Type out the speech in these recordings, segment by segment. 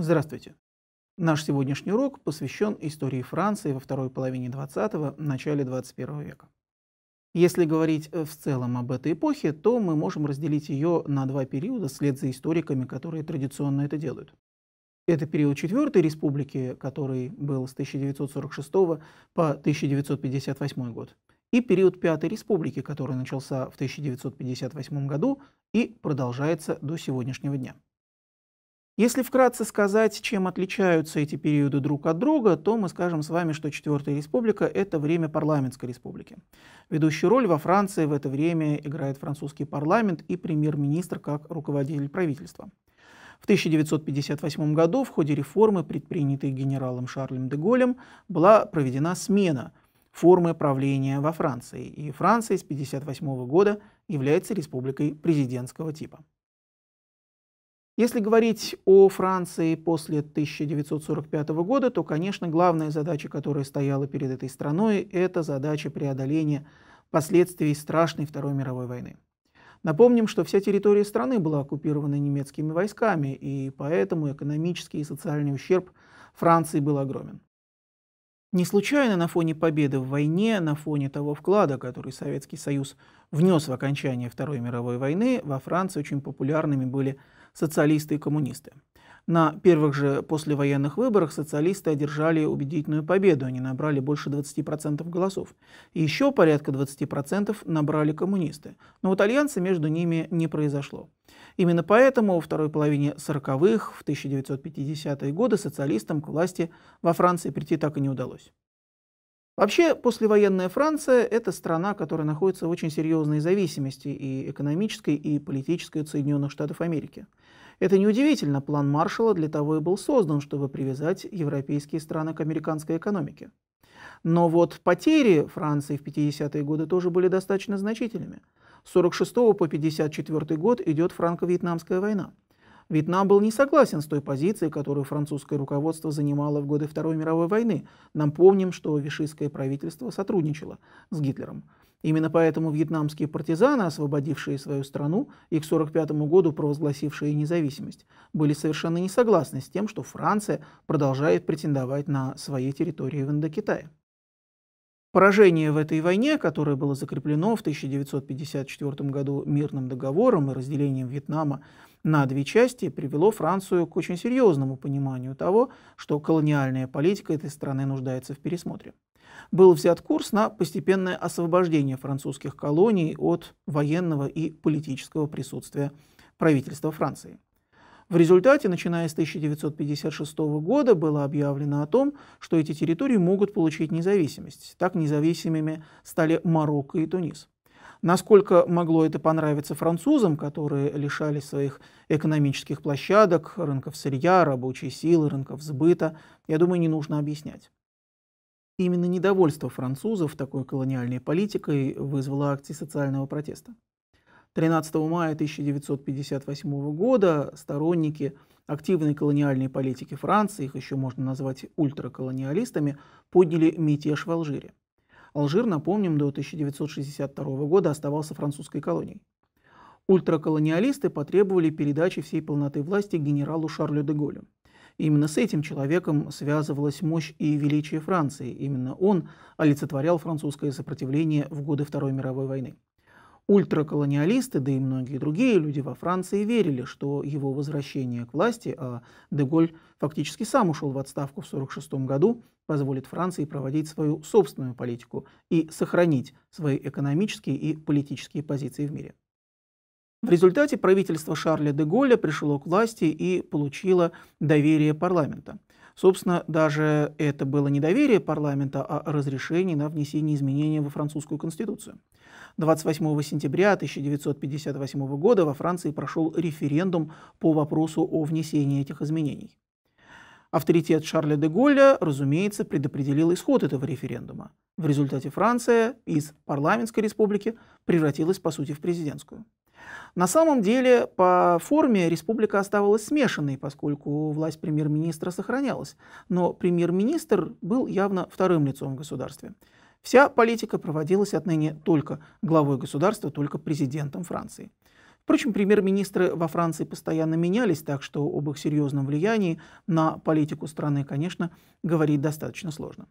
Здравствуйте! Наш сегодняшний урок посвящен истории Франции во второй половине 20-го, начале 21 века. Если говорить э, в целом об этой эпохе, то мы можем разделить ее на два периода вслед за историками, которые традиционно это делают. Это период Четвертой Республики, который был с 1946 по 1958 год, и период Пятой Республики, который начался в 1958 году и продолжается до сегодняшнего дня. Если вкратце сказать, чем отличаются эти периоды друг от друга, то мы скажем с вами, что Четвертая республика – это время парламентской республики. Ведущую роль во Франции в это время играет французский парламент и премьер-министр как руководитель правительства. В 1958 году в ходе реформы, предпринятой генералом Шарлем де Голем, была проведена смена формы правления во Франции, и Франция с 1958 года является республикой президентского типа. Если говорить о Франции после 1945 года, то, конечно, главная задача, которая стояла перед этой страной, это задача преодоления последствий страшной Второй мировой войны. Напомним, что вся территория страны была оккупирована немецкими войсками, и поэтому экономический и социальный ущерб Франции был огромен. Не случайно на фоне победы в войне, на фоне того вклада, который Советский Союз внес в окончание Второй мировой войны, во Франции очень популярными были социалисты и коммунисты. На первых же послевоенных выборах социалисты одержали убедительную победу, они набрали больше 20% голосов. И еще порядка 20% набрали коммунисты. Но вот альянса между ними не произошло. Именно поэтому во второй половине 40-х, в 1950-е годы, социалистам к власти во Франции прийти так и не удалось. Вообще, послевоенная Франция – это страна, которая находится в очень серьезной зависимости и экономической, и политической от Соединенных Штатов Америки. Это неудивительно, план Маршалла для того и был создан, чтобы привязать европейские страны к американской экономике. Но вот потери Франции в 50-е годы тоже были достаточно значительными. С 46 по 54 год идет франко-вьетнамская война – Вьетнам был не согласен с той позицией, которую французское руководство занимало в годы Второй мировой войны. Нам помним, что вишистское правительство сотрудничало с Гитлером. Именно поэтому вьетнамские партизаны, освободившие свою страну и к 1945 году провозгласившие независимость, были совершенно не согласны с тем, что Франция продолжает претендовать на свои территории в Индокитае. Поражение в этой войне, которое было закреплено в 1954 году мирным договором и разделением Вьетнама на две части привело Францию к очень серьезному пониманию того, что колониальная политика этой страны нуждается в пересмотре. Был взят курс на постепенное освобождение французских колоний от военного и политического присутствия правительства Франции. В результате, начиная с 1956 года, было объявлено о том, что эти территории могут получить независимость. Так независимыми стали Марокко и Тунис. Насколько могло это понравиться французам, которые лишали своих экономических площадок, рынков сырья, рабочей силы, рынков сбыта, я думаю, не нужно объяснять. Именно недовольство французов такой колониальной политикой вызвало акции социального протеста. 13 мая 1958 года сторонники активной колониальной политики Франции, их еще можно назвать ультраколониалистами, подняли мятеж в Алжире. Алжир, напомним, до 1962 года оставался французской колонией. Ультраколониалисты потребовали передачи всей полноты власти генералу Шарлю де Голлю. Именно с этим человеком связывалась мощь и величие Франции. Именно он олицетворял французское сопротивление в годы Второй мировой войны. Ультраколониалисты, да и многие другие люди во Франции верили, что его возвращение к власти, а Деголь фактически сам ушел в отставку в 1946 году, позволит Франции проводить свою собственную политику и сохранить свои экономические и политические позиции в мире. В результате правительство Шарля де Голля пришло к власти и получило доверие парламента. Собственно, даже это было не доверие парламента, а разрешение на внесение изменений во французскую конституцию – 28 сентября 1958 года во Франции прошел референдум по вопросу о внесении этих изменений. Авторитет Шарля де Голля, разумеется, предопределил исход этого референдума. В результате Франция из парламентской республики превратилась, по сути, в президентскую. На самом деле, по форме республика оставалась смешанной, поскольку власть премьер-министра сохранялась. Но премьер-министр был явно вторым лицом в государстве. Вся политика проводилась отныне только главой государства, только президентом Франции. Впрочем, премьер-министры во Франции постоянно менялись, так что об их серьезном влиянии на политику страны, конечно, говорить достаточно сложно.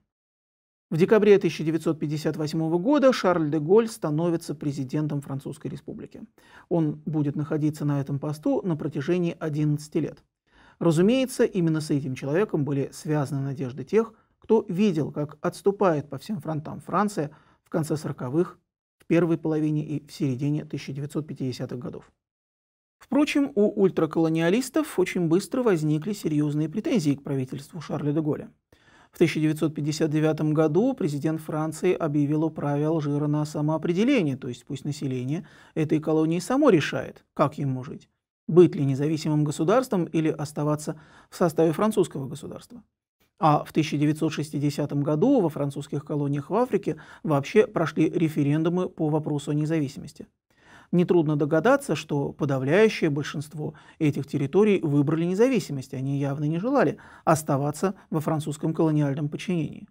В декабре 1958 года Шарль де Голь становится президентом Французской республики. Он будет находиться на этом посту на протяжении 11 лет. Разумеется, именно с этим человеком были связаны надежды тех, кто видел, как отступает по всем фронтам Франция в конце 40-х, в первой половине и в середине 1950-х годов. Впрочем, у ультраколониалистов очень быстро возникли серьезные претензии к правительству Шарля де Голля. В 1959 году президент Франции объявил о праве Алжира на самоопределение, то есть пусть население этой колонии само решает, как ему жить, быть ли независимым государством или оставаться в составе французского государства. А в 1960 году во французских колониях в Африке вообще прошли референдумы по вопросу о независимости. Нетрудно догадаться, что подавляющее большинство этих территорий выбрали независимость, они явно не желали оставаться во французском колониальном подчинении.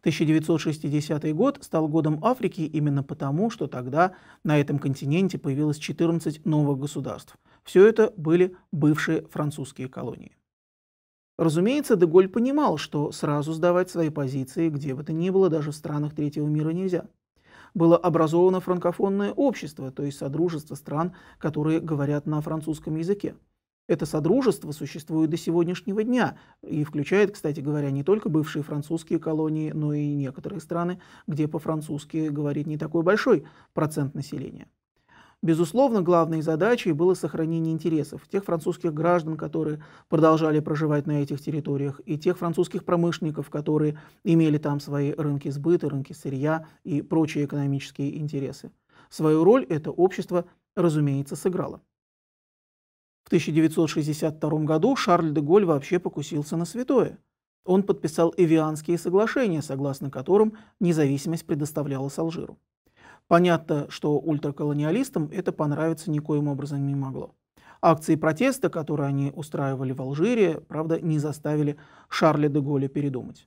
1960 год стал годом Африки именно потому, что тогда на этом континенте появилось 14 новых государств. Все это были бывшие французские колонии. Разумеется, Деголь понимал, что сразу сдавать свои позиции, где бы то ни было, даже в странах третьего мира нельзя. Было образовано франкофонное общество, то есть содружество стран, которые говорят на французском языке. Это содружество существует до сегодняшнего дня и включает, кстати говоря, не только бывшие французские колонии, но и некоторые страны, где по-французски говорит не такой большой процент населения. Безусловно, главной задачей было сохранение интересов тех французских граждан, которые продолжали проживать на этих территориях, и тех французских промышленников, которые имели там свои рынки сбыта, рынки сырья и прочие экономические интересы. Свою роль это общество, разумеется, сыграло. В 1962 году Шарль де Голь вообще покусился на святое. Он подписал Эвианские соглашения, согласно которым независимость предоставлялась Алжиру. Понятно, что ультраколониалистам это понравиться никоим образом не могло. Акции протеста, которые они устраивали в Алжире, правда, не заставили Шарля де Голля передумать.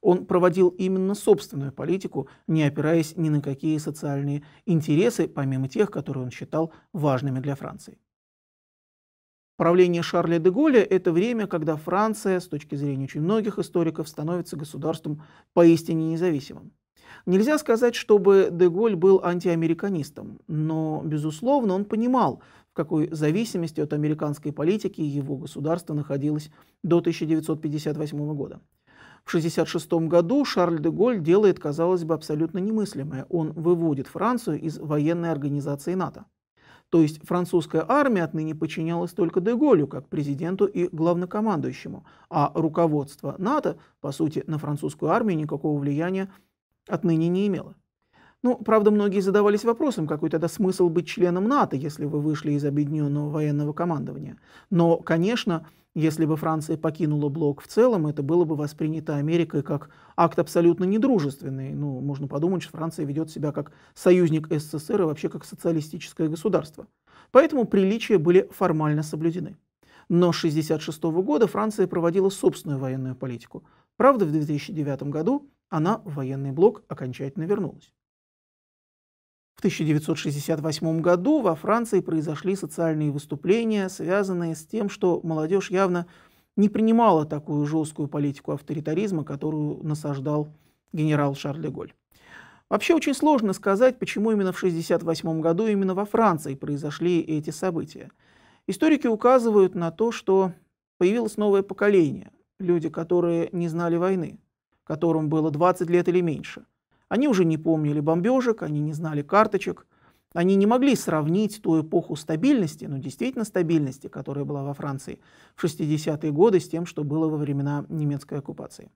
Он проводил именно собственную политику, не опираясь ни на какие социальные интересы, помимо тех, которые он считал важными для Франции. Правление Шарля де Голля – это время, когда Франция, с точки зрения очень многих историков, становится государством поистине независимым. Нельзя сказать, чтобы Деголь был антиамериканистом, но, безусловно, он понимал, в какой зависимости от американской политики его государство находилось до 1958 года. В 1966 году Шарль де Голь делает, казалось бы, абсолютно немыслимое. Он выводит Францию из военной организации НАТО. То есть французская армия отныне подчинялась только де Голлю, как президенту и главнокомандующему, а руководство НАТО, по сути, на французскую армию никакого влияния отныне не имела. Ну, правда, многие задавались вопросом, какой тогда смысл быть членом НАТО, если вы вышли из объединенного военного командования. Но, конечно, если бы Франция покинула блок в целом, это было бы воспринято Америкой как акт абсолютно недружественный. Ну, можно подумать, что Франция ведет себя как союзник СССР и вообще как социалистическое государство. Поэтому приличия были формально соблюдены. Но с 1966 года Франция проводила собственную военную политику. Правда, в 2009 году она в военный блок окончательно вернулась. В 1968 году во Франции произошли социальные выступления, связанные с тем, что молодежь явно не принимала такую жесткую политику авторитаризма, которую насаждал генерал Шарль де Голь. Вообще очень сложно сказать, почему именно в 1968 году именно во Франции произошли эти события. Историки указывают на то, что появилось новое поколение, люди, которые не знали войны, которым было 20 лет или меньше. Они уже не помнили бомбежек, они не знали карточек, они не могли сравнить ту эпоху стабильности, ну действительно стабильности, которая была во Франции в 60-е годы с тем, что было во времена немецкой оккупации.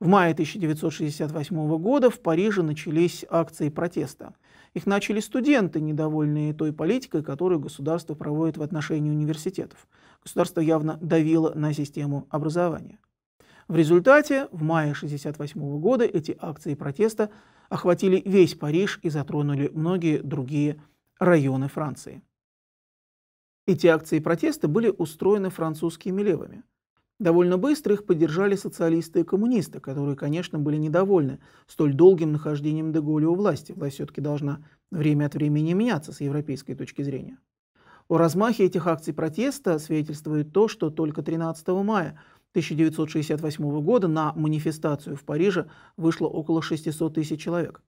В мае 1968 года в Париже начались акции протеста. Их начали студенты, недовольные той политикой, которую государство проводит в отношении университетов. Государство явно давило на систему образования. В результате в мае 1968 года эти акции протеста охватили весь Париж и затронули многие другие районы Франции. Эти акции протеста были устроены французскими левыми. Довольно быстро их поддержали социалисты и коммунисты, которые, конечно, были недовольны столь долгим нахождением Деголя у власти. Власть все-таки должна время от времени меняться с европейской точки зрения. О размахе этих акций протеста свидетельствует то, что только 13 мая – 1968 года на манифестацию в Париже вышло около 600 тысяч человек.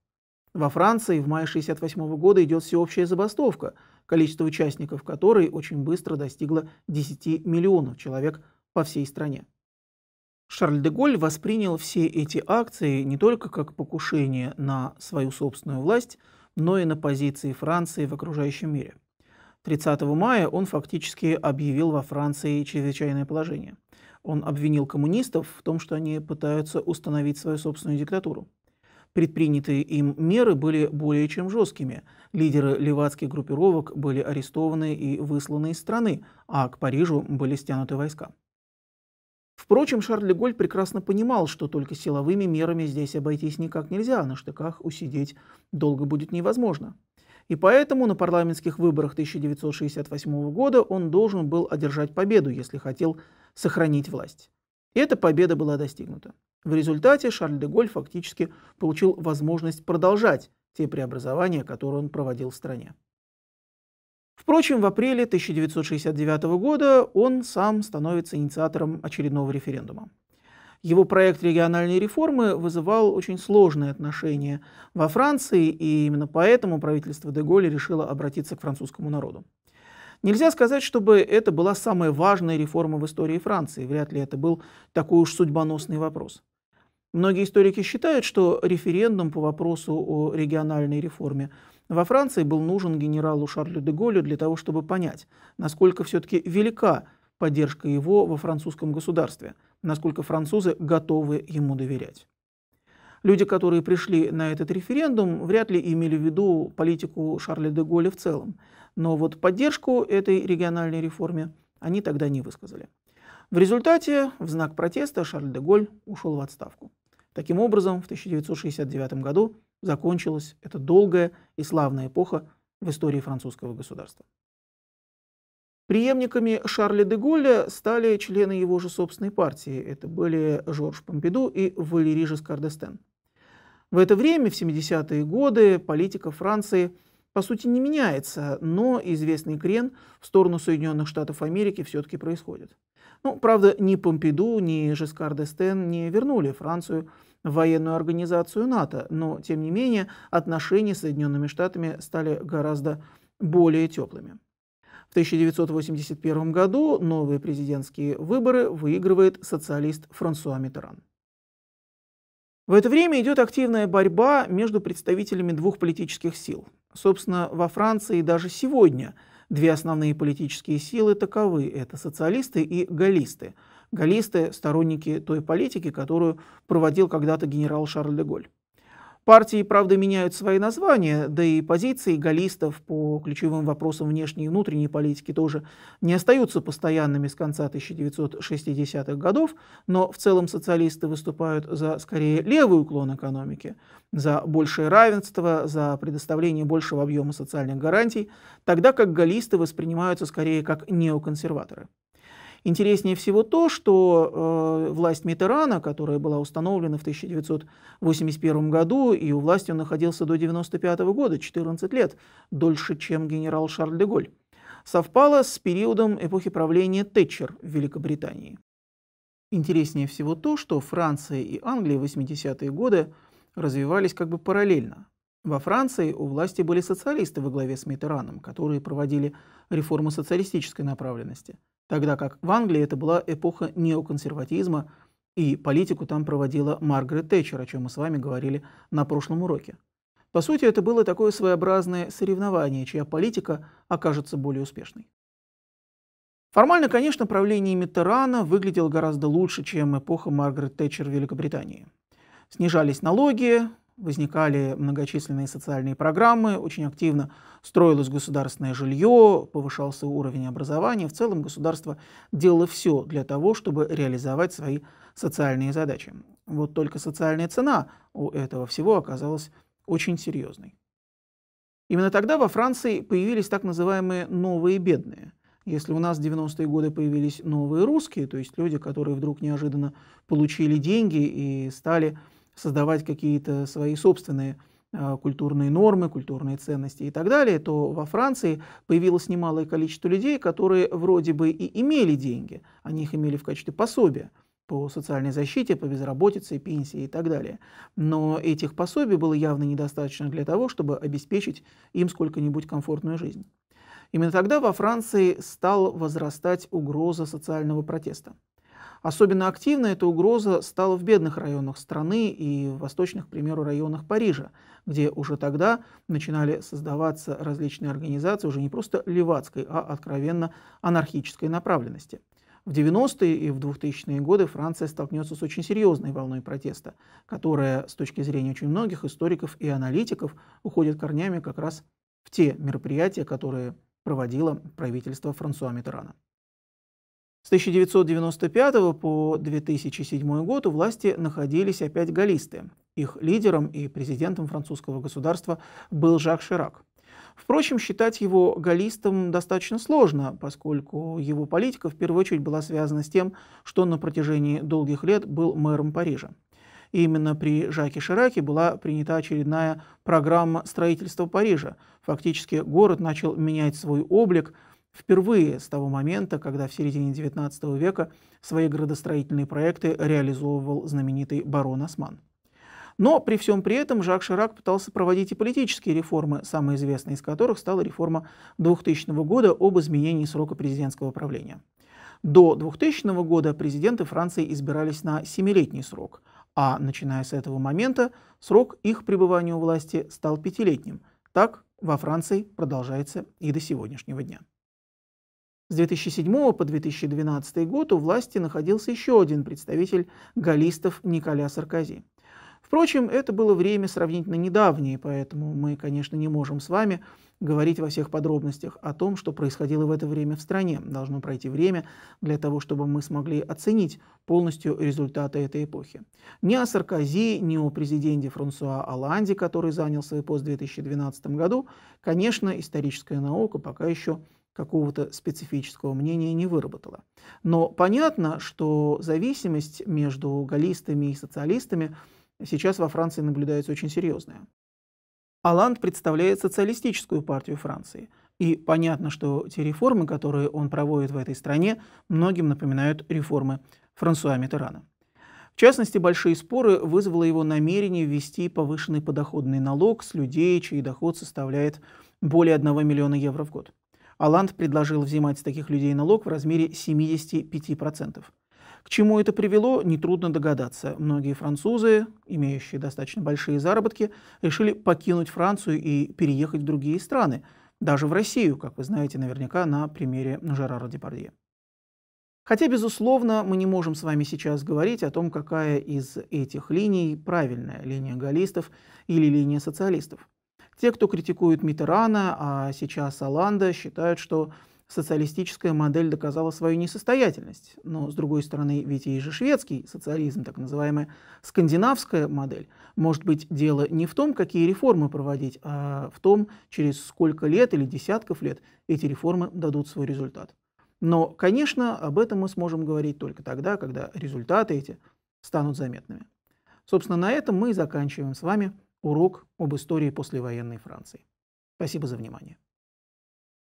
Во Франции в мае 1968 года идет всеобщая забастовка, количество участников которой очень быстро достигло 10 миллионов человек по всей стране. Шарль де Голь воспринял все эти акции не только как покушение на свою собственную власть, но и на позиции Франции в окружающем мире. 30 мая он фактически объявил во Франции чрезвычайное положение. Он обвинил коммунистов в том, что они пытаются установить свою собственную диктатуру. Предпринятые им меры были более чем жесткими. Лидеры левацких группировок были арестованы и высланы из страны, а к Парижу были стянуты войска. Впрочем, Шарль Голь прекрасно понимал, что только силовыми мерами здесь обойтись никак нельзя, на штыках усидеть долго будет невозможно – и поэтому на парламентских выборах 1968 года он должен был одержать победу, если хотел сохранить власть. И эта победа была достигнута. В результате Шарль де Голь фактически получил возможность продолжать те преобразования, которые он проводил в стране. Впрочем, в апреле 1969 года он сам становится инициатором очередного референдума. Его проект региональной реформы вызывал очень сложные отношения во Франции, и именно поэтому правительство Деголя решило обратиться к французскому народу. Нельзя сказать, чтобы это была самая важная реформа в истории Франции, вряд ли это был такой уж судьбоносный вопрос. Многие историки считают, что референдум по вопросу о региональной реформе во Франции был нужен генералу Шарлю де Голлю для того, чтобы понять, насколько все-таки велика поддержка его во французском государстве, насколько французы готовы ему доверять. Люди, которые пришли на этот референдум, вряд ли имели в виду политику Шарля де Голля в целом. Но вот поддержку этой региональной реформе они тогда не высказали. В результате, в знак протеста, Шарль де Голь ушел в отставку. Таким образом, в 1969 году закончилась эта долгая и славная эпоха в истории французского государства. Преемниками Шарля де Голля стали члены его же собственной партии. Это были Жорж Помпиду и Валерий Жескар d'Estaing. В это время, в 70-е годы, политика Франции по сути не меняется, но известный крен в сторону Соединенных Штатов Америки все-таки происходит. Ну, правда, ни Помпиду, ни Жескар d'Estaing не вернули Францию в военную организацию НАТО, но, тем не менее, отношения с Соединенными Штатами стали гораздо более теплыми. В 1981 году новые президентские выборы выигрывает социалист Франсуа Митеран. В это время идет активная борьба между представителями двух политических сил. Собственно, во Франции даже сегодня две основные политические силы таковы – это социалисты и галлисты. Галлисты – сторонники той политики, которую проводил когда-то генерал Шарль де Голь. Партии, правда, меняют свои названия, да и позиции галлистов по ключевым вопросам внешней и внутренней политики тоже не остаются постоянными с конца 1960-х годов, но в целом социалисты выступают за скорее левый уклон экономики, за большее равенство, за предоставление большего объема социальных гарантий, тогда как галлисты воспринимаются скорее как неоконсерваторы. Интереснее всего то, что э, власть Митерана, которая была установлена в 1981 году, и у власти он находился до 1995 года, 14 лет, дольше, чем генерал Шарль де Голь, совпала с периодом эпохи правления Тэтчер в Великобритании. Интереснее всего то, что Франция и Англия в 80-е годы развивались как бы параллельно. Во Франции у власти были социалисты во главе с Митераном, которые проводили реформы социалистической направленности – тогда как в Англии это была эпоха неоконсерватизма, и политику там проводила Маргарет Тэтчер, о чем мы с вами говорили на прошлом уроке. По сути, это было такое своеобразное соревнование, чья политика окажется более успешной. Формально, конечно, правление Миттерана выглядело гораздо лучше, чем эпоха Маргарет Тэтчер в Великобритании. Снижались налоги, возникали многочисленные социальные программы, очень активно строилось государственное жилье, повышался уровень образования. В целом государство делало все для того, чтобы реализовать свои социальные задачи. Вот только социальная цена у этого всего оказалась очень серьезной. Именно тогда во Франции появились так называемые «новые бедные», если у нас в 90-е годы появились новые русские, то есть люди, которые вдруг неожиданно получили деньги и стали создавать какие-то свои собственные а, культурные нормы, культурные ценности и так далее, то во Франции появилось немалое количество людей, которые вроде бы и имели деньги, они их имели в качестве пособия по социальной защите, по безработице, пенсии и так далее. Но этих пособий было явно недостаточно для того, чтобы обеспечить им сколько-нибудь комфортную жизнь. Именно тогда во Франции стала возрастать угроза социального протеста. Особенно активно эта угроза стала в бедных районах страны и в восточных, к примеру, районах Парижа, где уже тогда начинали создаваться различные организации уже не просто левацкой, а откровенно анархической направленности. В 90-е и в 2000-е годы Франция столкнется с очень серьезной волной протеста, которая, с точки зрения очень многих историков и аналитиков, уходит корнями как раз в те мероприятия, которые проводило правительство Франсуа Митерана. С 1995 по 2007 год у власти находились опять галлисты. Их лидером и президентом французского государства был Жак Ширак. Впрочем, считать его галлистом достаточно сложно, поскольку его политика в первую очередь была связана с тем, что он на протяжении долгих лет был мэром Парижа. И именно при Жаке Шираке была принята очередная программа строительства Парижа. Фактически город начал менять свой облик – впервые с того момента, когда в середине XIX века свои градостроительные проекты реализовывал знаменитый барон Осман. Но при всем при этом Жак Ширак пытался проводить и политические реформы, самой известной из которых стала реформа 2000 года об изменении срока президентского правления. До 2000 года президенты Франции избирались на 7-летний срок, а начиная с этого момента срок их пребывания у власти стал пятилетним. Так во Франции продолжается и до сегодняшнего дня. С 2007 по 2012 год у власти находился еще один представитель галлистов Николя Саркози. Впрочем, это было время сравнительно недавнее, поэтому мы, конечно, не можем с вами говорить во всех подробностях о том, что происходило в это время в стране. Должно пройти время для того, чтобы мы смогли оценить полностью результаты этой эпохи. Ни о Саркози, ни о президенте Франсуа Оланде, который занял свой пост в 2012 году, конечно, историческая наука пока еще какого-то специфического мнения не выработала. Но понятно, что зависимость между галлистами и социалистами сейчас во Франции наблюдается очень серьезная. Аланд представляет социалистическую партию Франции, и понятно, что те реформы, которые он проводит в этой стране, многим напоминают реформы Франсуа Митерана. В частности, большие споры вызвало его намерение ввести повышенный подоходный налог с людей, чей доход составляет более 1 миллиона евро в год. Аланд предложил взимать с таких людей налог в размере 75%. К чему это привело, нетрудно догадаться. Многие французы, имеющие достаточно большие заработки, решили покинуть Францию и переехать в другие страны, даже в Россию, как вы знаете наверняка на примере Жерара Депардье. Хотя, безусловно, мы не можем с вами сейчас говорить о том, какая из этих линий правильная – линия галлистов или линия социалистов. Те, кто критикует Митерана, а сейчас Оланда, считают, что социалистическая модель доказала свою несостоятельность. Но, с другой стороны, ведь и же шведский социализм, так называемая скандинавская модель. Может быть, дело не в том, какие реформы проводить, а в том, через сколько лет или десятков лет эти реформы дадут свой результат. Но, конечно, об этом мы сможем говорить только тогда, когда результаты эти станут заметными. Собственно, на этом мы и заканчиваем с вами урок об истории послевоенной Франции. Спасибо за внимание.